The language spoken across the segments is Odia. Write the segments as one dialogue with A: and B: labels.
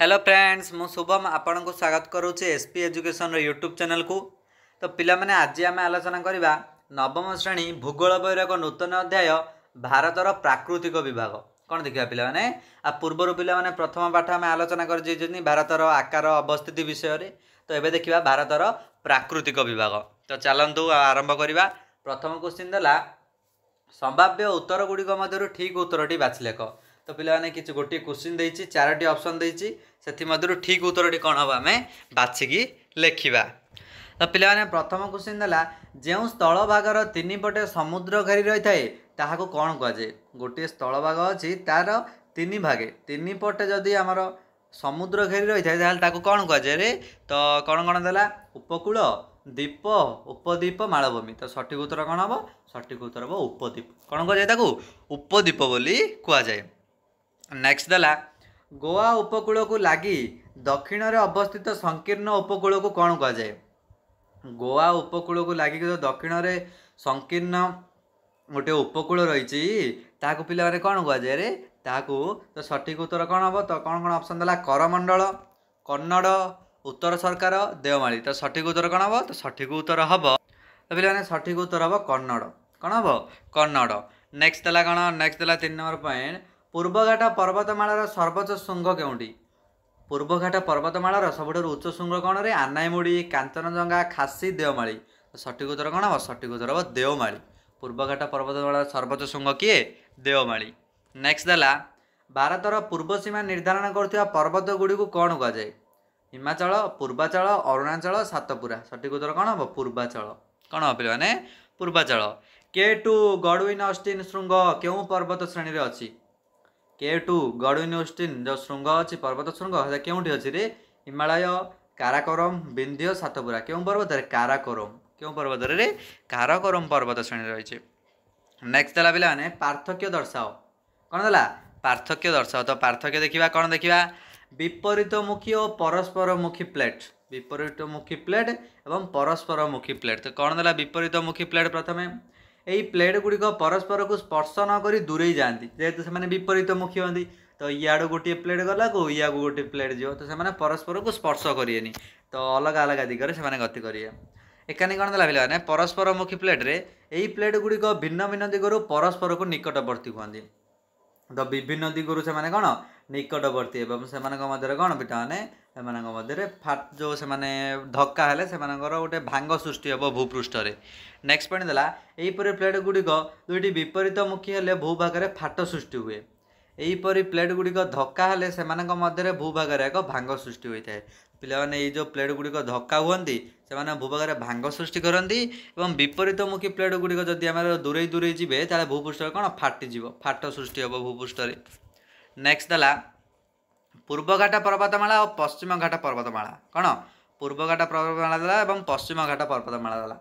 A: ହ୍ୟାଲୋ ଫ୍ରେଣ୍ଡସ୍ ମୁଁ ଶୁଭମ ଆପଣଙ୍କୁ ସ୍ୱାଗତ କରୁଛି ଏସ୍ ପି ଏଜୁକେସନ୍ର ୟୁଟ୍ୟୁବ୍ ଚ୍ୟାନେଲ୍କୁ ତ ପିଲାମାନେ ଆଜି ଆମେ ଆଲୋଚନା କରିବା ନବମ ଶ୍ରେଣୀ ଭୂଗୋଳ ବହିର ଏକ ନୂତନ ଅଧ୍ୟାୟ ଭାରତର ପ୍ରାକୃତିକ ବିଭାଗ କ'ଣ ଦେଖିବା ପିଲାମାନେ ଆଉ ପୂର୍ବରୁ ପିଲାମାନେ ପ୍ରଥମ ପାଠ ଆମେ ଆଲୋଚନା କରିଦେଇଛନ୍ତି ଭାରତର ଆକାର ଅବସ୍ଥିତି ବିଷୟରେ ତ ଏବେ ଦେଖିବା ଭାରତର ପ୍ରାକୃତିକ ବିଭାଗ ତ ଚାଲନ୍ତୁ ଆରମ୍ଭ କରିବା ପ୍ରଥମ କୋଶ୍ଚିନ୍ ଦେଲା ସମ୍ଭାବ୍ୟ ଉତ୍ତରଗୁଡ଼ିକ ମଧ୍ୟରୁ ଠିକ୍ ଉତ୍ତରଟି ବାଛିଲେଖ ତ ପିଲାମାନେ କିଛି ଗୋଟିଏ କୋଶ୍ଚିନ୍ ଦେଇଛି ଚାରୋଟି ଅପସନ୍ ଦେଇଛି ସେଥିମଧ୍ୟରୁ ଠିକ୍ ଉତ୍ତରଟି କ'ଣ ହେବ ଆମେ ବାଛିକି ଲେଖିବା ତ ପିଲାମାନେ ପ୍ରଥମ କୋଶ୍ଚିନ୍ ହେଲା ଯେଉଁ ସ୍ଥଳଭାଗର ତିନିପଟେ ସମୁଦ୍ର ଘେରି ରହିଥାଏ ତାହାକୁ କ'ଣ କୁହାଯାଏ ଗୋଟିଏ ସ୍ଥଳଭାଗ ଅଛି ତା'ର ତିନି ଭାଗେ ତିନିପଟେ ଯଦି ଆମର ସମୁଦ୍ର ଘେରି ରହିଥାଏ ତାହେଲେ ତାକୁ କ'ଣ କୁହାଯାଏ ରେ ତ କ'ଣ କ'ଣ ଦେଲା ଉପକୂଳ ଦ୍ୱୀପ ଉପଦ୍ୱୀପ ମାଳଭୂମି ତ ସଠିକ ଉତ୍ତର କ'ଣ ହେବ ସଠିକ ଉତ୍ତର ହେବ ଉପଦ୍ୱୀପ କ'ଣ କୁହାଯାଏ ତାକୁ ଉପଦ୍ୱୀପ ବୋଲି କୁହାଯାଏ ନେକ୍ସଟ ହେଲା ଗୋଆ ଉପକୂଳକୁ ଲାଗି ଦକ୍ଷିଣରେ ଅବସ୍ଥିତ ସଂକୀର୍ଣ୍ଣ ଉପକୂଳକୁ କ'ଣ କୁହାଯାଏ ଗୋଆ ଉପକୂଳକୁ ଲାଗିକି ଯେଉଁ ଦକ୍ଷିଣରେ ସଂକୀର୍ଣ୍ଣ ଗୋଟିଏ ଉପକୂଳ ରହିଛି ତାହାକୁ ପିଲାମାନେ କ'ଣ କୁହାଯାଏ ରେ ତାହାକୁ ତ ସଠିକ ଉତ୍ତର କ'ଣ ହେବ ତ କ'ଣ କ'ଣ ଅପସନ୍ ହେଲା କରମଣ୍ଡଳ କନ୍ନଡ଼ ଉତ୍ତର ସରକାର ଦେଓମାଳି ତ ସଠିକ ଉତ୍ତର କ'ଣ ହେବ ତ ସଠିକ ଉତ୍ତର ହେବ ତ ପିଲାମାନେ ସଠିକ ଉତ୍ତର ହେବ କନ୍ନଡ଼ କ'ଣ ହେବ କନ୍ନଡ଼ ନେକ୍ସଟ ହେଲା କ'ଣ ନେକ୍ସଟ ହେଲା ତିନି ନମ୍ବର ପଏଣ୍ଟ ପୂର୍ବଘାଟ ପର୍ବତମାଳାର ସର୍ବୋଚ୍ଚ ଶୃଙ୍ଗ କେଉଁଠି ପୂର୍ବଘାଟ ପର୍ବତମାଳାର ସବୁଠାରୁ ଉଚ୍ଚ ଶୃଙ୍ଗ କ'ଣ ରେ ଆନାଇମୁଡ଼ି କାଞ୍ଚନଜଙ୍ଗା ଖାସି ଦେଓମାଳି ସଠିକ ଉତ୍ତର କ'ଣ ହେବ ସଠିକ ଉତ୍ତର ହେବ ଦେଓମାଳି ପୂର୍ବଘାଟ ପର୍ବତମାଳାର ସର୍ବୋଚ୍ଚ ଶୃଙ୍ଗ କିଏ ଦେଓମାଳି ନେକ୍ସଟ ହେଲା ଭାରତର ପୂର୍ବ ସୀମା ନିର୍ଦ୍ଧାରଣ କରୁଥିବା ପର୍ବତ ଗୁଡ଼ିକୁ କ'ଣ କୁହାଯାଏ ହିମାଚଳ ପୂର୍ବାଞ୍ଚଳ ଅରୁଣାଚଳ ସାତପୁରା ସଠିକ ଉତ୍ତର କ'ଣ ହେବ ପୂର୍ବାଞ୍ଚଳ କ'ଣ ହେବ ପିଲାମାନେ ପୂର୍ବାଞ୍ଚଳ କେ ଟୁ ଗଡ଼ୱିନ୍ ଅଷ୍ଟିନ୍ ଶୃଙ୍ଗ କେଉଁ ପର୍ବତ ଶ୍ରେଣୀରେ ଅଛି କେଟୁ ଗଡ଼ୱିନ୍ ଓଷ୍ଟିନ୍ ଯେଉଁ ଶୃଙ୍ଗ ଅଛି ପର୍ବତ ଶୃଙ୍ଗ ସେଟା କେଉଁଠି ଅଛି ରେ ହିମାଳୟ କାରାକୋରମ୍ ବିନ୍ଧ୍ୟ ସାତପୁରା କେଉଁ ପର୍ବତରେ କାରାକୋରମ୍ କେଉଁ ପର୍ବତରେ ରେ କାରାକୋରମ୍ ପର୍ବତ ଶ୍ରେଣୀ ରହିଛି ନେକ୍ସଟ ଦେଲା ପିଲାମାନେ ପାର୍ଥକ୍ୟ ଦର୍ଶାଅ କ'ଣ ଦେଲା ପାର୍ଥକ୍ୟ ଦର୍ଶାଅ ତ ପାର୍ଥକ୍ୟ ଦେଖିବା କ'ଣ ଦେଖିବା ବିପରୀତମୁଖୀ ଓ ପରସ୍ପରମୁଖୀ ପ୍ଲେଟ୍ ବିପରୀତମୁଖୀ ପ୍ଲେଟ୍ ଏବଂ ପରସ୍ପରମୁଖୀ ପ୍ଲେଟ୍ ତ କ'ଣ ଦେଲା ବିପରୀତମୁଖୀ ପ୍ଲେଟ୍ ପ୍ରଥମେ ए प्लेट गुडिक पस्परको स्पर्श नक दुरै जाँदा त्यो विपरीतमुखी हिआडो गोटी प्लेट गलाको इआु गोटे प्लेट तो जो तपाईँ परस्परको स्पर्शन अलग अलगा अलगा दिगहरू गति परस्परमुखी प्लेट्रे प्लेट गुडिक भिन्न भिन्न दिगहरू पस्परको निकटवर्ती ह ତ ବିଭିନ୍ନ ଦିଗରୁ ସେମାନେ କ'ଣ ନିକଟବର୍ତ୍ତୀ ଏବଂ ସେମାନଙ୍କ ମଧ୍ୟରେ କ'ଣ ପିଠାମାନେ ସେମାନଙ୍କ ମଧ୍ୟରେ ଫାଟ ଯେଉଁ ସେମାନେ ଧକ୍କା ହେଲେ ସେମାନଙ୍କର ଗୋଟେ ଭାଙ୍ଗ ସୃଷ୍ଟି ହେବ ଭୂପୃଷ୍ଠରେ ନେକ୍ସଟ ପଏଣ୍ଟ ହେଲା ଏହିପରି ପ୍ଲେଟ୍ ଗୁଡ଼ିକ ଦୁଇଟି ବିପରୀତ ମୁଖୀ ହେଲେ ଭୂଭାଗରେ ଫାଟ ସୃଷ୍ଟି ହୁଏ ଏହିପରି ପ୍ଲେଟ୍ ଗୁଡ଼ିକ ଧକ୍କା ହେଲେ ସେମାନଙ୍କ ମଧ୍ୟରେ ଭୂଭାଗରେ ଏକ ଭାଙ୍ଗ ସୃଷ୍ଟି ହୋଇଥାଏ ପିଲାମାନେ ଏଇ ଯେଉଁ ପ୍ଲେଟ୍ ଗୁଡ଼ିକ ଧକ୍କା ହୁଅନ୍ତି ସେମାନେ ଭୂଭାଗରେ ଭାଙ୍ଗ ସୃଷ୍ଟି କରନ୍ତି ଏବଂ ବିପରୀତମୁଖୀ ପ୍ଲେଟ୍ ଗୁଡ଼ିକ ଯଦି ଆମର ଦୂରେଇ ଦୂରେଇ ଯିବେ ତାହେଲେ ଭୂପୃଷ୍ଠରେ କ'ଣ ଫାଟିଯିବ ଫାଟ ସୃଷ୍ଟି ହେବ ଭୂପୃଷ୍ଠରେ ନେକ୍ସଟ୍ ଦେଲା ପୂର୍ବଘାଟ ପର୍ବତମାଳା ଓ ପଶ୍ଚିମଘାଟ ପର୍ବତମାଳା କ'ଣ ପୂର୍ବଘାଟ ପର୍ବତମାଳା ଦେଲା ଏବଂ ପଶ୍ଚିମଘାଟ ପର୍ବତମାଳା ଦେଲା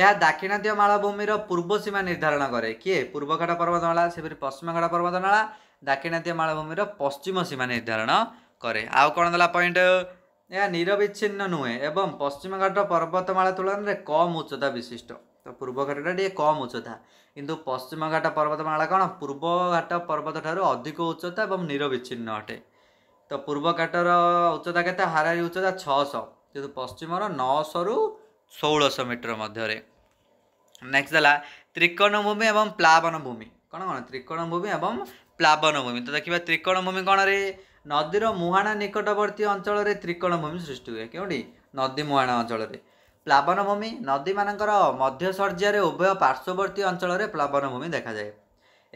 A: ଏହା ଦାକ୍ଷିଣାତ୍ୟ ମାଳଭୂମିର ପୂର୍ବ ସୀମା ନିର୍ଦ୍ଧାରଣ କରେ କିଏ ପୂର୍ବଘାଟ ପର୍ବତମାଳା ସେପରି ପଶ୍ଚିମଘାଟ ପର୍ବତମାଳା ଦାକ୍ଷିଣାତ୍ୟ ମାଳଭୂମିର ପଶ୍ଚିମ ସୀମା ନିର୍ଦ୍ଧାରଣ କରେ ଆଉ କ'ଣ ଦେଲା ପଏଣ୍ଟ ଏହା ନିରବିଚ୍ଛିନ୍ନ ନୁହେଁ ଏବଂ ପଶ୍ଚିମଘାଟ ପର୍ବତମାଳା ତୁଳନାରେ କମ୍ ଉଚ୍ଚତା ବିଶିଷ୍ଟ ତ ପୂର୍ବଘାଟଟା ଟିକିଏ କମ୍ ଉଚ୍ଚତା କିନ୍ତୁ ପଶ୍ଚିମଘାଟ ପର୍ବତମାଳା କ'ଣ ପୂର୍ବଘାଟ ପର୍ବତ ଠାରୁ ଅଧିକ ଉଚ୍ଚତା ଏବଂ ନିରବିଚ୍ଛିନ୍ନ ଅଟେ ତ ପୂର୍ବଘାଟର ଉଚ୍ଚତା କେତେ ହାରାହାରି ଉଚ୍ଚତା ଛଅଶହ କିନ୍ତୁ ପଶ୍ଚିମର ନଅଶହରୁ ଷୋହଳଶହ ମିଟର ମଧ୍ୟରେ ନେକ୍ସଟ ହେଲା ତ୍ରିକୋଣଭୂମି ଏବଂ ପ୍ଲାବନ ଭୂମି କ'ଣ କ'ଣ ତ୍ରିକୋଣଭୂମି ଏବଂ ପ୍ଲାବନ ଭୂମି ତ ଦେଖିବା ତ୍ରିକୋଣଭୂମି କ'ଣରେ ନଦୀର ମୁହାଣା ନିକଟବର୍ତ୍ତୀ ଅଞ୍ଚଳରେ ତ୍ରିକୋଣ ଭୂମି ସୃଷ୍ଟି ହୁଏ କେଉଁଠି ନଦୀ ମୁହାଣା ଅଞ୍ଚଳରେ ପ୍ଲାବନ ଭୂମି ନଦୀମାନଙ୍କର ମଧ୍ୟସର୍ଯ୍ୟାରେ ଉଭୟ ପାର୍ଶ୍ୱବର୍ତ୍ତୀ ଅଞ୍ଚଳରେ ପ୍ଲାବନ ଭୂମି ଦେଖାଯାଏ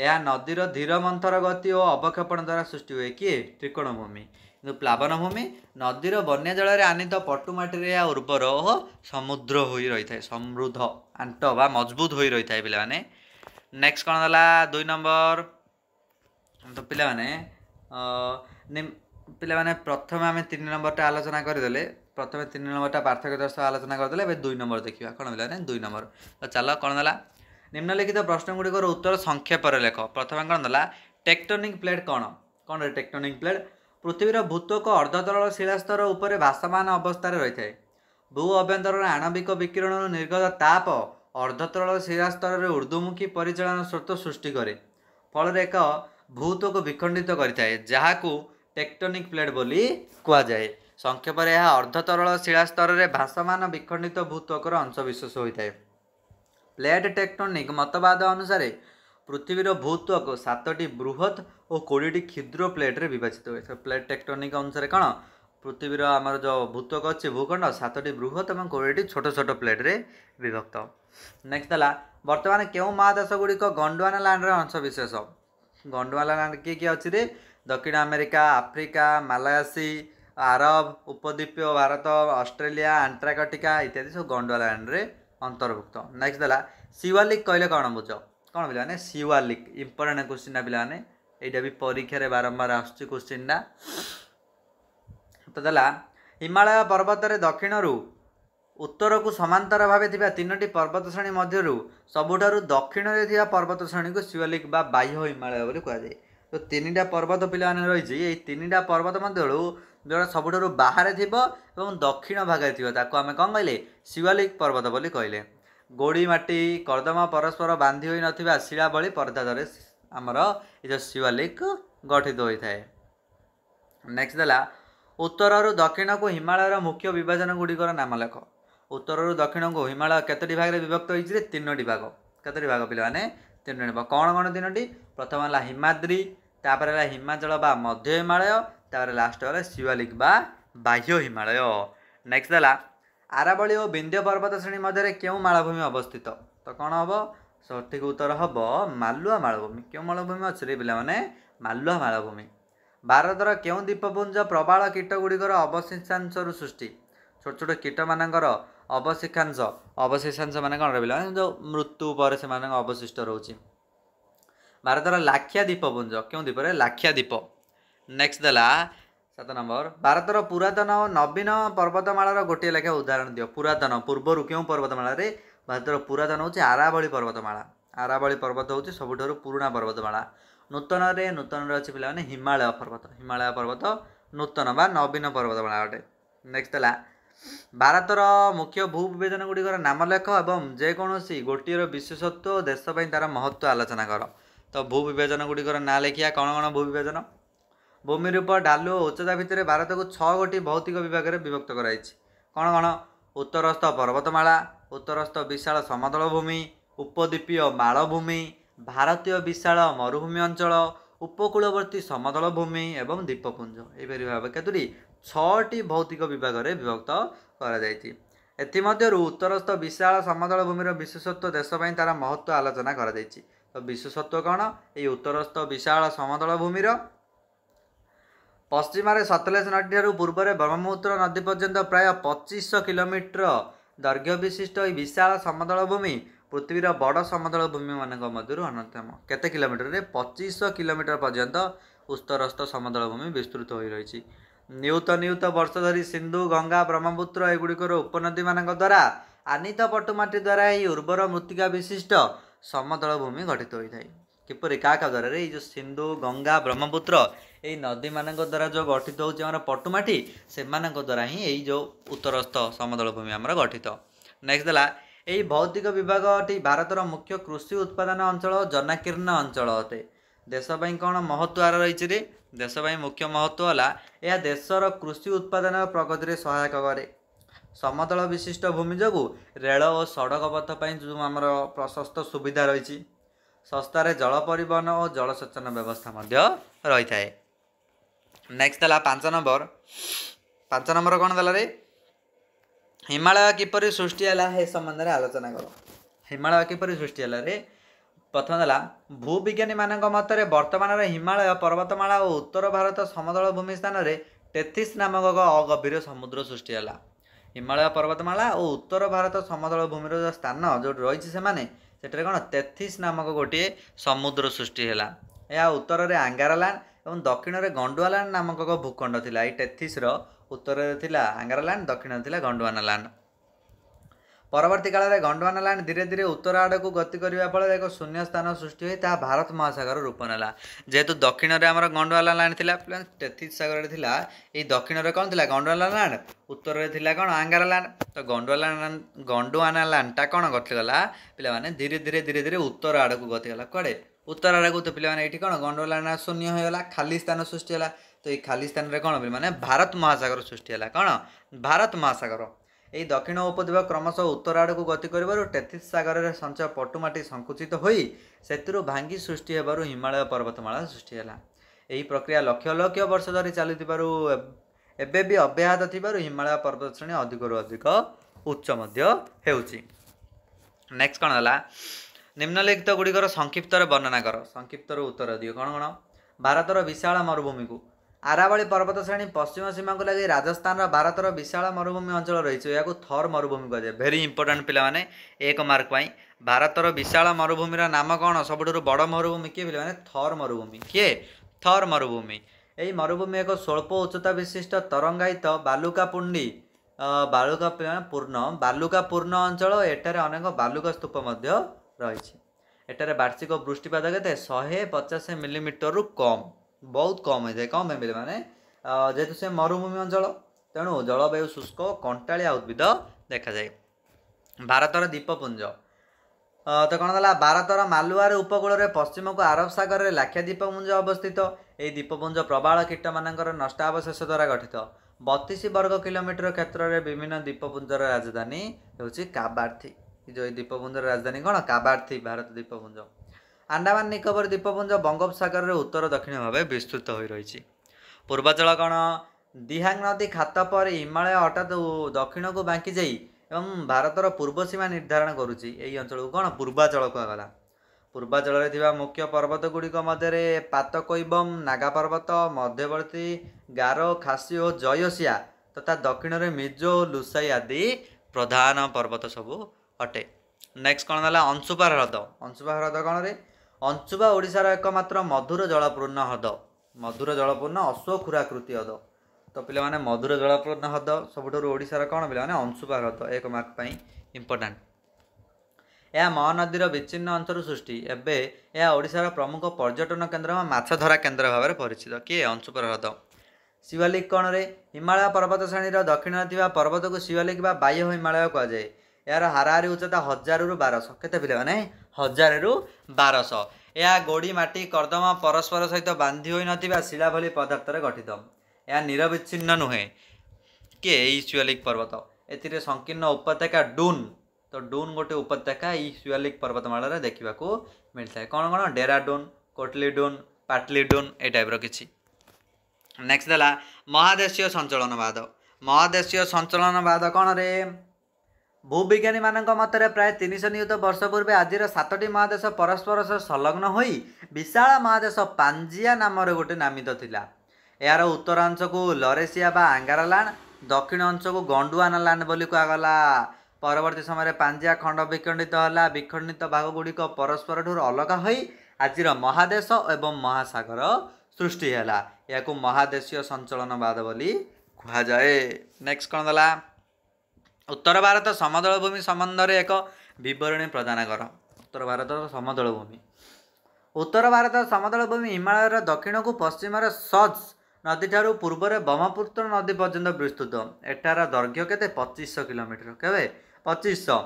A: ଏହା ନଦୀର ଧୀର ମନ୍ଥର ଗତି ଓ ଅବକ୍ଷେପଣ ଦ୍ୱାରା ସୃଷ୍ଟି ହୁଏ କିଏ ତ୍ରିକୋଣ ଭୂମି କିନ୍ତୁ ପ୍ଲାବନଭୂମି ନଦୀର ବନ୍ୟା ଜଳରେ ଆନିତ ପଟୁ ମାଟିରେ ଏହା ଉର୍ବର ଓ ସମୁଦ୍ର ହୋଇ ରହିଥାଏ ସମୃଦ୍ଧ ଆଣ୍ଟ ବା ମଜବୁତ ହୋଇ ରହିଥାଏ ପିଲାମାନେ ନେକ୍ସଟ କ'ଣ ହେଲା ଦୁଇ ନମ୍ବର ତ ପିଲାମାନେ ପିଲାମାନେ ପ୍ରଥମେ ଆମେ ତିନି ନମ୍ବରଟା ଆଲୋଚନା କରିଦେଲେ ପ୍ରଥମେ ତିନି ନମ୍ବରଟା ପାର୍ଥକ୍ୟ ଦର୍ଶକ ଆଲୋଚନା କରିଦେଲେ ଏବେ ଦୁଇ ନମ୍ବର ଦେଖିବା କ'ଣ ପିଲାମାନେ ଦୁଇ ନମ୍ବର ତ ଚାଲ କ'ଣ ଦେଲା ନିମ୍ନଲିଖିତ ପ୍ରଶ୍ନଗୁଡ଼ିକର ଉତ୍ତର ସଂକ୍ଷେପରେ ଲେଖ ପ୍ରଥମେ କ'ଣ ଦେଲା ଟେକ୍ଟୋନିକ୍ ପ୍ଲେଟ୍ କ'ଣ କ'ଣ ଟେକ୍ଟୋନିକ୍ ପ୍ଲେଟ୍ ପୃଥିବୀର ଭୂତକ ଅର୍ଦ୍ଧତରଳ ଶିଳାସ୍ତର ଉପରେ ଭାସମାନ ଅବସ୍ଥାରେ ରହିଥାଏ ଭୂ ଅଭ୍ୟନ୍ତରର ଆଣବିକ ବିକିରଣରୁ ନିର୍ଗତ ତାପ ଅର୍ଦ୍ଧତରଳ ଶିଳାସ୍ତରରେ ଉର୍ଦ୍ଧ୍ୱମୁଖୀ ପରିଚାଳନା ସ୍ରୋତ ସୃଷ୍ଟି କରେ ଫଳରେ ଏକ ଭୂତକୁ ବିଖଣ୍ଡିତ କରିଥାଏ ଯାହାକୁ ଟେକ୍ଟୋନିକ୍ ପ୍ଲେଟ୍ ବୋଲି କୁହାଯାଏ ସଂକ୍ଷେପରେ ଏହା ଅର୍ଦ୍ଧତରଳ ଶିଳା ସ୍ତରରେ ଭାସମାନ ବିଖଣ୍ଡିତ ଭୂତକର ଅଂଶବିଶେଷ ହୋଇଥାଏ ପ୍ଲେଟ୍ ଟେକ୍ଟୋନିକ୍ ମତବାଦ ଅନୁସାରେ ପୃଥିବୀର ଭୂତକ ସାତଟି ବୃହତ୍ ଓ କୋଡ଼ିଏଟି କ୍ଷୁଦ୍ର ପ୍ଲେଟ୍ରେ ବିଭାଜିତ ହୋଇଥାଏ ପ୍ଲେଟ୍ ଟେକ୍ଟୋନିକ୍ ଅନୁସାରେ କ'ଣ ପୃଥିବୀର ଆମର ଯେଉଁ ଭୂତକ ଅଛି ଭୂଖଣ୍ଡ ସାତଟି ବୃହତ୍ ଏବଂ କୋଡ଼ିଏଟି ଛୋଟ ଛୋଟ ପ୍ଲେଟ୍ରେ ବିଭକ୍ତ ନେକ୍ସଟ୍ ହେଲା ବର୍ତ୍ତମାନ କେଉଁ ମହାଦେଶ ଗୁଡ଼ିକ ଗଣ୍ଡୁଆନା ଲ୍ୟାଣ୍ଡର ଅଂଶବିଶେଷ ଗଣ୍ଡୱାଲା ନାଁ କିଏ କିଏ ଅଛି ରେ ଦକ୍ଷିଣ ଆମେରିକା ଆଫ୍ରିକା ମାଲାୟାସି ଆରବ ଉପଦ୍ୱୀପୀୟ ଭାରତ ଅଷ୍ଟ୍ରେଲିଆ ଆଣ୍ଟ୍ରାକଟିକା ଇତ୍ୟାଦି ସବୁ ଗଣ୍ଡୱାଲାଣ୍ଡରେ ଅନ୍ତର୍ଭୁକ୍ତ ନେକ୍ସଟ ହେଲା ଶିୱାଲିକ କହିଲେ କ'ଣ ବୁଝ କ'ଣ ପିଲାମାନେ ଶିୱାଲିକ ଇମ୍ପୋର୍ଟାଣ୍ଟ କ୍ୱେଶ୍ଚିନ୍ ନା ପିଲାମାନେ ଏଇଟା ବି ପରୀକ୍ଷାରେ ବାରମ୍ବାର ଆସୁଛି କ୍ୱେଶ୍ଚିନ୍ଟା ତ ହିମାଳୟ ପର୍ବତରେ ଦକ୍ଷିଣରୁ ଉତ୍ତରକୁ ସମାନ୍ତର ଭାବେ ଥିବା ତିନୋଟି ପର୍ବତ ଶ୍ରେଣୀ ମଧ୍ୟରୁ ସବୁଠାରୁ ଦକ୍ଷିଣରେ ଥିବା ପର୍ବତ ଶ୍ରେଣୀକୁ ଶିଓଲିକ ବା ବାହ୍ୟ ହିମାଳୟ ବୋଲି କୁହାଯାଏ ତ ତିନିଟା ପର୍ବତ ପିଲାମାନେ ରହିଛି ଏହି ତିନିଟା ପର୍ବତ ମଧ୍ୟରୁ ଯେଉଁଟା ସବୁଠାରୁ ବାହାରେ ଥିବ ଏବଂ ଦକ୍ଷିଣ ଭାଗରେ ଥିବ ତାକୁ ଆମେ କ'ଣ କହିଲେ ଶିୱାଲିକ ପର୍ବତ ବୋଲି କହିଲେ ଗୋଡ଼ି ମାଟି କର୍ଦ୍ଦମ ପରସ୍ପର ବାନ୍ଧି ହୋଇନଥିବା ଶିଳାବଳି ପର୍ଦ୍ଦାଦରେ ଆମର ଏ ଯେଉଁ ଶିୱାଲିକ ଗଠିତ ହୋଇଥାଏ ନେକ୍ସଟ ହେଲା ଉତ୍ତରରୁ ଦକ୍ଷିଣକୁ ହିମାଳୟର ମୁଖ୍ୟ ବିଭାଜନ ଗୁଡ଼ିକର ନାମ ଲେଖ ଉତ୍ତରରୁ ଦକ୍ଷିଣକୁ ହିମାଳୟ କେତୋଟି ଭାଗରେ ବିଭକ୍ତ ହୋଇଛି ଯେ ତିନୋଟି ଭାଗ କେତୋଟି ଭାଗ ପିଲାମାନେ ତିନୋଟି ଭାଗ କ'ଣ କ'ଣ ତିନୋଟି ପ୍ରଥମ ହେଲା ହିମାଦ୍ରି ତାପରେ ହେଲା ହିମାଚଳ ବା ମଧ୍ୟ ହିମାଳୟ ତାପରେ ଲାଷ୍ଟ ହେଲା ଶିବାଲିକ ବା ବାହ୍ୟ ହିମାଳୟ ନେକ୍ସଟ ହେଲା ଆରାବଳି ଓ ବିନ୍ଧ୍ୟ ପର୍ବତ ଶ୍ରେଣୀ ମଧ୍ୟରେ କେଉଁ ମାଳଭୂମି ଅବସ୍ଥିତ ତ କ'ଣ ହେବ ସଠିକ ଉତ୍ତର ହେବ ମାଲୁଆ ମାଳଭୂମି କେଉଁ ମାଳଭୂମି ଅଛି ରେ ପିଲାମାନେ ମାଲୁଆ ମାଳଭୂମି ଭାରତର କେଉଁ ଦ୍ୱୀପପୁଞ୍ଜ ପ୍ରବାଳ କୀଟ ଗୁଡ଼ିକର ଅବଶିଷାଂଶରୁ ସୃଷ୍ଟି ଛୋଟ ଛୋଟ କୀଟମାନଙ୍କର ଅବଶେଷାଂଶ ଅବଶେଷାଂଶ ମାନେ କ'ଣ ରହିଲେ ମାନେ ଯେଉଁ ମୃତ୍ୟୁ ପରେ ସେମାନଙ୍କ ଅବଶିଷ୍ଟ ରହୁଛି ଭାରତର ଲାକ୍ଷା ଦ୍ୱୀପପୁଞ୍ଜ କେଉଁ ଦ୍ୱୀପରେ ଲାକ୍ଷା ଦ୍ୱୀପ ନେକ୍ସଟ ଦେଲା ସାତ ନମ୍ବର ଭାରତର ପୁରାତନ ନବୀନ ପର୍ବତମାଳାର ଗୋଟିଏ ଲେଖା ଉଦାହରଣ ଦିଅ ପୁରାତନ ପୂର୍ବରୁ କେଉଁ ପର୍ବତମାଳାରେ ଭାରତର ପୁରାତନ ହେଉଛି ଆରାବଳି ପର୍ବତମାଳା ଆରାବଳି ପର୍ବତ ହେଉଛି ସବୁଠାରୁ ପୁରୁଣା ପର୍ବତମାଳା ନୂତନରେ ନୂତନରେ ଅଛି ପିଲାମାନେ ହିମାଳୟ ପର୍ବତ ହିମାଳୟ ପର୍ବତ ନୂତନ ବା ନବୀନ ପର୍ବତମାଳା ଗୋଟେ ନେକ୍ସଟ ହେଲା ଭାରତର ମୁଖ୍ୟ ଭୂବିଭେଦନ ଗୁଡ଼ିକର ନାମଲେଖ ଏବଂ ଯେକୌଣସି ଗୋଟିଏର ବିଶେଷତ୍ୱ ଦେଶ ପାଇଁ ତା'ର ମହତ୍ଵ ଆଲୋଚନା କର ତ ଭୂବିଭେଦନ ଗୁଡ଼ିକର ନାଁ ଲେଖିବା କ'ଣ କ'ଣ ଭୂବିଭେଦନ ଭୂମି ରୂପ ଢାଲୁ ଓ ଉଚ୍ଚତା ଭିତରେ ଭାରତକୁ ଛଅ ଗୋଟି ଭୌତିକ ବିଭାଗରେ ବିଭକ୍ତ କରାଯାଇଛି କ'ଣ କ'ଣ ଉତ୍ତରସ୍ଥ ପର୍ବତମାଳା ଉତ୍ତରସ୍ଥ ବିଶାଳ ସମତଳ ଭୂମି ଉପଦ୍ୱୀପୀୟ ମାଳଭୂମି ଭାରତୀୟ ବିଶାଳ ମରୁଭୂମି ଅଞ୍ଚଳ ଉପକୂଳବର୍ତ୍ତୀ ସମତଳ ଭୂମି ଏବଂ ଦ୍ୱୀପପୁଞ୍ଜ ଏହିପରି ଭାବେ କେତୋଟି ଛଅଟି ଭୌତିକ ବିଭାଗରେ ବିଭକ୍ତ କରାଯାଇଛି ଏଥିମଧ୍ୟରୁ ଉତ୍ତରସ୍ଥ ବିଶାଳ ସମତଳ ଭୂମିର ବିଶେଷତ୍ୱ ଦେଶ ପାଇଁ ତା'ର ମହତ୍ତ୍ୱ ଆଲୋଚନା କରାଯାଇଛି ତ ବିଶେଷତ୍ୱ କ'ଣ ଏହି ଉତ୍ତରସ୍ଥ ବିଶାଳ ସମତଳ ଭୂମିର ପଶ୍ଚିମରେ ସତଲେଜ ନଦୀ ଠାରୁ ପୂର୍ବରେ ବ୍ରହ୍ମପୁତ୍ର ନଦୀ ପର୍ଯ୍ୟନ୍ତ ପ୍ରାୟ ପଚିଶଶହ କିଲୋମିଟର ଦୈର୍ଘ୍ୟ ବିଶିଷ୍ଟ ଏହି ବିଶାଳ ସମତଳ ଭୂମି ପୃଥିବୀର ବଡ଼ ସମତଳ ମାନଙ୍କ ମଧ୍ୟରୁ ଅନ୍ୟତମ କେତେ କିଲୋମିଟରରେ ପଚିଶଶହ କିଲୋମିଟର ପର୍ଯ୍ୟନ୍ତ ଉତ୍ତରସ୍ଥ ସମତଳ ଭୂମି ବିସ୍ତୃତ ହୋଇ ରହିଛି ନିୟୁତ ନିୟୁତ ବର୍ଷ ଧରି ସିନ୍ଧୁ ଗଙ୍ଗା ବ୍ରହ୍ମପୁତ୍ର ଏଗୁଡ଼ିକର ଉପନଦୀମାନଙ୍କ ଦ୍ୱାରା ଆନିତ ପଟୁମାଟି ଦ୍ୱାରା ଏହି ଉର୍ବର ମୃତ୍ତିକା ବିଶିଷ୍ଟ ସମତଳ ଭୂମି ଗଠିତ ହୋଇଥାଏ କିପରି କାହା ଦ୍ୱାରା ଏଇ ଯେଉଁ ସିନ୍ଧୁ ଗଙ୍ଗା ବ୍ରହ୍ମପୁତ୍ର ଏଇ ନଦୀମାନଙ୍କ ଦ୍ୱାରା ଯେଉଁ ଗଠିତ ହେଉଛି ଆମର ପଟୁମାଟି ସେମାନଙ୍କ ଦ୍ୱାରା ହିଁ ଏଇ ଯେଉଁ ଉତ୍ତରସ୍ଥ ସମତଳ ଭୂମି ଆମର ଗଠିତ ନେକ୍ସଟ୍ ହେଲା ଏହି ଭୌତିକ ବିଭାଗଟି ଭାରତର ମୁଖ୍ୟ କୃଷି ଉତ୍ପାଦନ ଅଞ୍ଚଳ ଜନାକୀର୍ଣ୍ଣ ଅଞ୍ଚଳ ଅଟେ ଦେଶ ପାଇଁ କ'ଣ ମହତ୍ଵ ଆର ରହିଛି ରେ ଦେଶ ପାଇଁ ମୁଖ୍ୟ ମହତ୍ତ୍ଵ ହେଲା ଏହା ଦେଶର କୃଷି ଉତ୍ପାଦନର ପ୍ରଗତିରେ ସହାୟକ କରେ ସମତଳ ବିଶିଷ୍ଟ ଭୂମି ଯୋଗୁଁ ରେଳ ଓ ସଡ଼କ ପଥ ପାଇଁ ଯେଉଁ ଆମର ପ୍ରଶସ୍ତ ସୁବିଧା ରହିଛି ଶସ୍ତାରେ ଜଳ ପରିବହନ ଓ ଜଳସେଚନ ବ୍ୟବସ୍ଥା ମଧ୍ୟ ରହିଥାଏ ନେକ୍ସଟ ହେଲା ପାଞ୍ଚ ନମ୍ବର ପାଞ୍ଚ ନମ୍ବର କ'ଣ ଦେଲା ରେ ହିମାଳୟ କିପରି ସୃଷ୍ଟି ହେଲା ସେ ସମ୍ବନ୍ଧରେ ଆଲୋଚନା କର ହିମାଳୟ କିପରି ସୃଷ୍ଟି ହେଲା ରେ ପ୍ରଥମ ହେଲା ଭୂବିଜ୍ଞାନୀମାନଙ୍କ ମତରେ ବର୍ତ୍ତମାନର ହିମାଳୟ ପର୍ବତମାଳା ଓ ଉତ୍ତର ଭାରତ ସମତଳ ଭୂମି ସ୍ଥାନରେ ତେତିଶ ନାମକ ଏକ ଅଗଭୀର ସମୁଦ୍ର ସୃଷ୍ଟି ହେଲା ହିମାଳୟ ପର୍ବତମାଳା ଓ ଉତ୍ତର ଭାରତ ସମତଳ ଭୂମିର ଯେଉଁ ସ୍ଥାନ ଯେଉଁଠି ରହିଛି ସେମାନେ ସେଠାରେ କ'ଣ ତେତିଶ ନାମକ ଗୋଟିଏ ସମୁଦ୍ର ସୃଷ୍ଟି ହେଲା ଏହା ଉତ୍ତରରେ ଆଙ୍ଗାରାଲାଣ୍ଡ ଏବଂ ଦକ୍ଷିଣରେ ଗଣ୍ଡୁଆଲାଣ୍ଡ ନାମକ ଏକ ଭୂଖଣ୍ଡ ଥିଲା ଏହି ତେତିଶର ଉତ୍ତରରେ ଥିଲା ଆଙ୍ଗାରାଲାଣ୍ଡ ଦକ୍ଷିଣରେ ଥିଲା ଗଣ୍ଡୁଆନାଲାଣ୍ଡ ପରବର୍ତ୍ତୀ କାଳରେ ଗଣ୍ଡୱାନ ଲାଇନ୍ ଧୀରେ ଧୀରେ ଉତ୍ତର ଆଡ଼କୁ ଗତି କରିବା ଫଳରେ ଏକ ଶୂନ୍ୟ ସ୍ଥାନ ସୃଷ୍ଟି ହୋଇ ତାହା ଭାରତ ମହାସାଗର ରୂପ ନେଲା ଯେହେତୁ ଦକ୍ଷିଣରେ ଆମର ଗଣ୍ଡୱାଲା ଲାଇନ୍ ଥିଲା ପ୍ଲେନ୍ ତେତିଶ ସାଗରରେ ଥିଲା ଏଇ ଦକ୍ଷିଣରେ କ'ଣ ଥିଲା ଗଣ୍ଡୱାଲା ଲାଇନ୍ ଉତ୍ତରରେ ଥିଲା କ'ଣ ଆଙ୍ଗାରା ଲାଇନ୍ ତ ଗଣ୍ଡୱାଲା ଗଣ୍ଡୱାନା ଲାଇନ୍ଟା କ'ଣ ଗତିଗଲା ପିଲାମାନେ ଧୀରେ ଧୀରେ ଧୀରେ ଧୀରେ ଉତ୍ତର ଆଡ଼କୁ ଗତିଗଲା କୁଆଡ଼େ ଉତ୍ତର ଆଡ଼କୁ ତ ପିଲାମାନେ ଏଠି କ'ଣ ଗଣ୍ଡୱାଲା ଲାଇନ୍ ଶୂନ୍ୟ ହୋଇଗଲା ଖାଲି ସ୍ଥାନ ସୃଷ୍ଟି ହେଲା ତ ଏଇ ଖାଲି ସ୍ଥାନରେ କ'ଣ ପିଲାମାନେ ଭାରତ ମହାସାଗର ସୃଷ୍ଟି ହେଲା କ'ଣ ଭାରତ ମହାସାଗର ଏହି ଦକ୍ଷିଣ ଉପଦ୍ୱୀପ କ୍ରମଶଃ ଉତ୍ତର ଆଡ଼କୁ ଗତି କରିବାରୁ ତେତିଶ ସାଗରରେ ସଞ୍ଚୟ ପଟୁମାଟି ସଙ୍କୁଚିତ ହୋଇ ସେଥିରୁ ଭାଙ୍ଗି ସୃଷ୍ଟି ହେବାରୁ ହିମାଳୟ ପର୍ବତମାଳା ସୃଷ୍ଟି ହେଲା ଏହି ପ୍ରକ୍ରିୟା ଲକ୍ଷ ଲକ୍ଷ ବର୍ଷ ଧରି ଚାଲିଥିବାରୁ ଏବେ ବି ଅବ୍ୟାହତ ଥିବାରୁ ହିମାଳୟ ପର୍ବତ ଶ୍ରେଣୀ ଅଧିକରୁ ଅଧିକ ଉଚ୍ଚ ମଧ୍ୟ ହେଉଛି ନେକ୍ସଟ କ'ଣ ହେଲା ନିମ୍ନଲିଖିତ ଗୁଡ଼ିକର ସଂକ୍ଷିପ୍ତରେ ବର୍ଣ୍ଣନା କର ସଂକ୍ଷିପ୍ତରୁ ଉତ୍ତର ଦିଅ କ'ଣ କ'ଣ ଭାରତର ବିଶାଳ ମରୁଭୂମିକୁ ଆରାବଳି ପର୍ବତ ଶ୍ରେଣୀ ପଶ୍ଚିମ ସୀମାକୁ ଲାଗି ରାଜସ୍ଥାନର ଭାରତର ବିଶାଳ ମରୁଭୂମି ଅଞ୍ଚଳ ରହିଛି ଏହାକୁ ଥର ମରୁଭୂମି କୁହାଯାଏ ଭେରି ଇମ୍ପୋର୍ଟାଣ୍ଟ ପିଲାମାନେ ଏକ ମାର୍କ ପାଇଁ ଭାରତର ବିଶାଳ ମରୁଭୂମିର ନାମ କ'ଣ ସବୁଠାରୁ ବଡ଼ ମରୁଭୂମି କିଏ ପିଲାମାନେ ଥର ମରୁଭୂମି କିଏ ଥର ମରୁଭୂମି ଏହି ମରୁଭୂମି ଏକ ସ୍ୱଳ୍ପ ଉଚ୍ଚତା ବିଶିଷ୍ଟ ତରଙ୍ଗାୟିତ ବାଲୁକାପୁଣ୍ଡି ବାଲୁକା ପିଲାମାନେ ପୂର୍ଣ୍ଣ ବାଲୁକାପୂର୍ଣ୍ଣ ଅଞ୍ଚଳ ଏଠାରେ ଅନେକ ବାଲୁକା ସ୍ତୂପ ମଧ୍ୟ ରହିଛି ଏଠାରେ ବାର୍ଷିକ ବୃଷ୍ଟିପାତ କେତେ ଶହେ ପଚାଶ ମିଲିମିଟରରୁ କମ୍ ବହୁତ କମ୍ ହୋଇଥାଏ କ'ଣ ପାଇଁ ବୋଲି ମାନେ ଯେହେତୁ ସେ ମରୁଭୂମି ଅଞ୍ଚଳ ତେଣୁ ଜଳବାୟୁ ଶୁଷ୍କ କଣ୍ଟାଳିଆ ଉଦ୍ଭିଦ ଦେଖାଯାଏ ଭାରତର ଦ୍ୱୀପପୁଞ୍ଜ ତ କ'ଣ ହେଲା ଭାରତର ମାଲୁଆର ଉପକୂଳରେ ପଶ୍ଚିମକୁ ଆରବ ସାଗରରେ ଲାକ୍ଷାଦ୍ୱୀପପୁଞ୍ଜ ଅବସ୍ଥିତ ଏହି ଦ୍ୱୀପପୁଞ୍ଜ ପ୍ରବାଳ କୀଟମାନଙ୍କର ନଷ୍ଟାବଶେଷ ଦ୍ୱାରା ଗଠିତ ବତିଶ ବର୍ଗ କିଲୋମିଟର କ୍ଷେତ୍ରରେ ବିଭିନ୍ନ ଦ୍ୱୀପପୁଞ୍ଜର ରାଜଧାନୀ ହେଉଛି କାବାର୍ଥି ଯେଉଁ ଏଇ ଦ୍ୱୀପପୁଞ୍ଜର ରାଜଧାନୀ କ'ଣ କାବାର୍ଥି ଭାରତ ଦ୍ୱୀପପୁଞ୍ଜ ଆଣ୍ଡାମାନ ନିକୋବର ଦ୍ୱୀପପୁଞ୍ଜ ବଙ୍ଗୋପସାଗରରେ ଉତ୍ତର ଦକ୍ଷିଣ ଭାବେ ବିସ୍ତୃତ ହୋଇ ରହିଛି ପୂର୍ବାଞ୍ଚଳ କ'ଣ ଦିହାଙ୍ଗ ନଦୀ ଖାତ ପରେ ହିମାଳୟ ହଠାତ୍ ଦକ୍ଷିଣକୁ ବାଙ୍କି ଯାଇ ଏବଂ ଭାରତର ପୂର୍ବ ସୀମା ନିର୍ଦ୍ଧାରଣ କରୁଛି ଏହି ଅଞ୍ଚଳକୁ କ'ଣ ପୂର୍ବାଞ୍ଚଳ କୁହାଗଲା ପୂର୍ବାଞ୍ଚଳରେ ଥିବା ମୁଖ୍ୟ ପର୍ବତ ଗୁଡ଼ିକ ମଧ୍ୟରେ ପାତକ ଏବଂ ନାଗା ପର୍ବତ ମଧ୍ୟବର୍ତ୍ତୀ ଗାରୋ ଖାସି ଓ ଜୟସିଆ ତଥା ଦକ୍ଷିଣରେ ମିଜୋ ଲୁସାଇ ଆଦି ପ୍ରଧାନ ପର୍ବତ ସବୁ ଅଟେ ନେକ୍ସଟ କ'ଣ ହେଲା ଅଂଶୁପା ହ୍ରଦ ଅଂଶୁପା ହ୍ରଦ କ'ଣରେ ଅଞ୍ଚୁବା ଓଡ଼ିଶାର ଏକମାତ୍ର ମଧୁର ଜଳପୂର୍ଣ୍ଣ ହ୍ରଦ ମଧୁର ଜଳପୂର୍ଣ୍ଣ ଅଶ୍ୱଖୁରାକୃତି ହ୍ରଦ ତ ପିଲାମାନେ ମଧୁର ଜଳପୂର୍ଣ୍ଣ ହ୍ରଦ ସବୁଠାରୁ ଓଡ଼ିଶାର କ'ଣ ପିଲାମାନେ ଅଂଶୁବା ହ୍ରଦ ଏକ ମାର୍କ ପାଇଁ ଇମ୍ପୋର୍ଟାଣ୍ଟ ଏହା ମହାନଦୀର ବିଚ୍ଛିନ୍ନ ଅଂଶରୁ ସୃଷ୍ଟି ଏବେ ଏହା ଓଡ଼ିଶାର ପ୍ରମୁଖ ପର୍ଯ୍ୟଟନ କେନ୍ଦ୍ର ବା ମାଛ ଧରା କେନ୍ଦ୍ର ଭାବରେ ପରିଚିତ କିଏ ଅଂଶୁପର ହ୍ରଦ ଶିବାଲିକ କ'ଣରେ ହିମାଳୟ ପର୍ବତ ଶ୍ରେଣୀର ଦକ୍ଷିଣରେ ଥିବା ପର୍ବତକୁ ଶିବାଲିକ ବା ବାହ୍ୟ ହିମାଳୟ କୁହାଯାଏ ଏହାର ହାରାହାରି ଉଚ୍ଚତା ହଜାରରୁ ବାରଶହ କେତେ ପିଲାମାନେ ହଜାରରୁ ବାରଶହ ଏହା ଗୋଡ଼ି ମାଟି କର୍ଦ୍ଦମ ପରସ୍ପର ସହିତ ବାନ୍ଧି ହୋଇନଥିବା ଶିଳା ଭଳି ପଦାର୍ଥରେ ଗଠିତ ଏହା ନିରବିଚ୍ଛିନ୍ନ ନୁହେଁ କିଏ ଇସୁଆଲିକ୍ ପର୍ବତ ଏଥିରେ ସଂକୀର୍ଣ୍ଣ ଉପତ୍ୟକା ଡୁନ୍ ତ ଡୁନ୍ ଗୋଟେ ଉପତ୍ୟକା ଇ ସୁଆଲିକ୍ ପର୍ବତମାଳାରେ ଦେଖିବାକୁ ମିଳିଥାଏ କ'ଣ କ'ଣ ଡେରାଡୁନ୍ କୋଟଲିଡୁନ୍ ପାଟଲିଡୁନ୍ ଏ ଟାଇପ୍ର କିଛି ନେକ୍ସଟ ହେଲା ମହାଦେଶୀୟ ସଞ୍ଚଳନବାଦ ମହାଦେଶୀୟ ସଞ୍ଚଳନବାଦ କ'ଣରେ ଭୂବିଜ୍ଞାନୀମାନଙ୍କ ମତରେ ପ୍ରାୟ ତିନିଶହ ନିୟୁତ ବର୍ଷ ପୂର୍ବେ ଆଜିର ସାତଟି ମହାଦେଶ ପରସ୍ପର ସହ ସଂଲଗ୍ନ ହୋଇ ବିଶାଳ ମହାଦେଶ ପାଞ୍ଜିଆ ନାମରେ ଗୋଟିଏ ନାମିତ ଥିଲା ଏହାର ଉତ୍ତରାଞ୍ଚକୁ ଲରେସିଆ ବା ଆଙ୍ଗାରାଲାଣ୍ଡ ଦକ୍ଷିଣ ଅଞ୍ଚକୁ ଗଣ୍ଡୁଆନାଲାଣ୍ଡ ବୋଲି କୁହାଗଲା ପରବର୍ତ୍ତୀ ସମୟରେ ପାଞ୍ଜିଆ ଖଣ୍ଡ ବିଖଣ୍ଡିତ ହେଲା ବିଖଣ୍ଡିତ ଭାଗଗୁଡ଼ିକ ପରସ୍ପରଠାରୁ ଅଲଗା ହୋଇ ଆଜିର ମହାଦେଶ ଏବଂ ମହାସାଗର ସୃଷ୍ଟି ହେଲା ଏହାକୁ ମହାଦେଶୀୟ ସଞ୍ଚଳନବାଦ ବୋଲି କୁହାଯାଏ ନେକ୍ସଟ କ'ଣ ଗଲା ଉତ୍ତର ଭାରତ ସମଦଳ ଭୂମି ସମ୍ବନ୍ଧରେ ଏକ ବିବରଣୀ ପ୍ରଦାନ କର ଉତ୍ତର ଭାରତର ସମଦଳ ଭୂମି ଉତ୍ତର ଭାରତର ସମତଳ ଭୂମି ହିମାଳୟର ଦକ୍ଷିଣକୁ ପଶ୍ଚିମରେ ସଜ୍ ନଦୀଠାରୁ ପୂର୍ବରେ ବ୍ରହ୍ମପୁତ୍ର ନଦୀ ପର୍ଯ୍ୟନ୍ତ ବିସ୍ତୃତ ଏଠାର ଦୈର୍ଘ୍ୟ କେତେ ପଚିଶଶହ କିଲୋମିଟର କେବେ ପଚିଶଶହ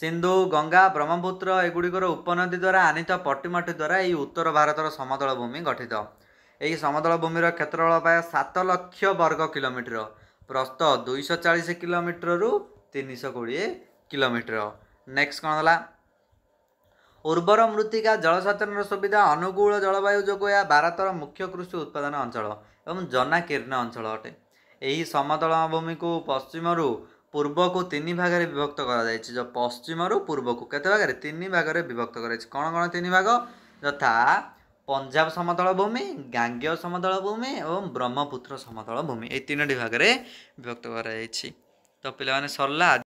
A: ସିନ୍ଧୁ ଗଙ୍ଗା ବ୍ରହ୍ମପୁତ୍ର ଏଗୁଡ଼ିକର ଉପନଦୀ ଦ୍ୱାରା ଆନିତ ପଟିମାଟି ଦ୍ୱାରା ଏହି ଉତ୍ତର ଭାରତର ସମତଳ ଭୂମି ଗଠିତ ଏହି ସମତଳ ଭୂମିର କ୍ଷେତ୍ରଫଳ ପ୍ରାୟ ସାତ ଲକ୍ଷ ବର୍ଗ କିଲୋମିଟର ପ୍ରସ୍ତ ଦୁଇଶହ ଚାଳିଶ କିଲୋମିଟରରୁ ତିନିଶହ କୋଡ଼ିଏ କିଲୋମିଟର ନେକ୍ସଟ କ'ଣ ହେଲା ଉର୍ବର ମୃତ୍ତିକା ଜଳସେଚନର ସୁବିଧା ଅନୁକୂଳ ଜଳବାୟୁ ଯୋଗୁଁ ଏହା ଭାରତର ମୁଖ୍ୟ କୃଷି ଉତ୍ପାଦନ ଅଞ୍ଚଳ ଏବଂ ଜନାକୀର୍ଣ୍ଣ ଅଞ୍ଚଳ ଅଟେ ଏହି ସମତଳ ଭୂମିକୁ ପଶ୍ଚିମରୁ ପୂର୍ବକୁ ତିନି ଭାଗରେ ବିଭକ୍ତ କରାଯାଇଛି ଯେଉଁ ପଶ୍ଚିମରୁ ପୂର୍ବକୁ କେତେ ଭାଗରେ ତିନି ଭାଗରେ ବିଭକ୍ତ କରାଯାଇଛି କ'ଣ କ'ଣ ତିନି ଭାଗ ଯଥା ପଞ୍ଜାବ ସମତଳ ଭୂମି ଗାଙ୍ଗେୟ ସମତଳ ଭୂମି ଏବଂ ବ୍ରହ୍ମପୁତ୍ର ସମତଳ ଭୂମି ଏହି ତିନୋଟି ଭାଗରେ ବିଭକ୍ତ କରାଯାଇଛି ତ ପିଲାମାନେ ସରିଲା